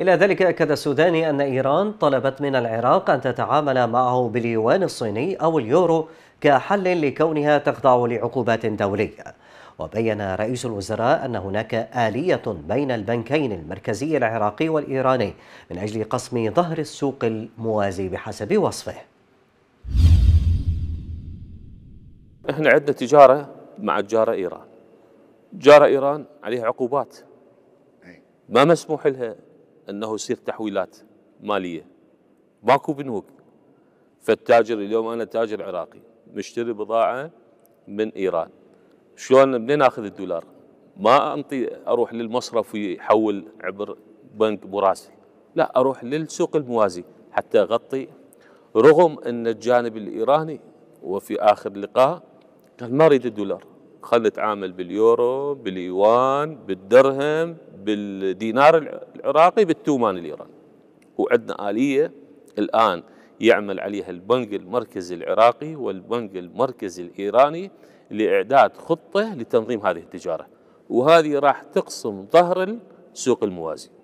إلى ذلك أكد السوداني أن إيران طلبت من العراق أن تتعامل معه باليوان الصيني أو اليورو كحل لكونها تخضع لعقوبات دولية وبين رئيس الوزراء أن هناك آلية بين البنكين المركزي العراقي والإيراني من أجل قسم ظهر السوق الموازي بحسب وصفه احنا عندنا تجارة مع تجارة إيران جارة إيران عليها عقوبات ما مسموح لها انه يصير تحويلات ماليه ماكو بنوك فالتاجر اليوم انا تاجر عراقي مشتري بضاعه من ايران شلون منين اخذ الدولار؟ ما انطي اروح للمصرف ويحول عبر بنك براسي لا اروح للسوق الموازي حتى اغطي رغم ان الجانب الايراني وفي اخر لقاء قال ما اريد الدولار خلنا نتعامل باليورو باليوان بالدرهم بالدينار العراقي بالتومان الايراني وعندنا اليه الان يعمل عليها البنك المركزي العراقي والبنك المركزي الايراني لاعداد خطه لتنظيم هذه التجاره وهذه راح تقسم ظهر السوق الموازي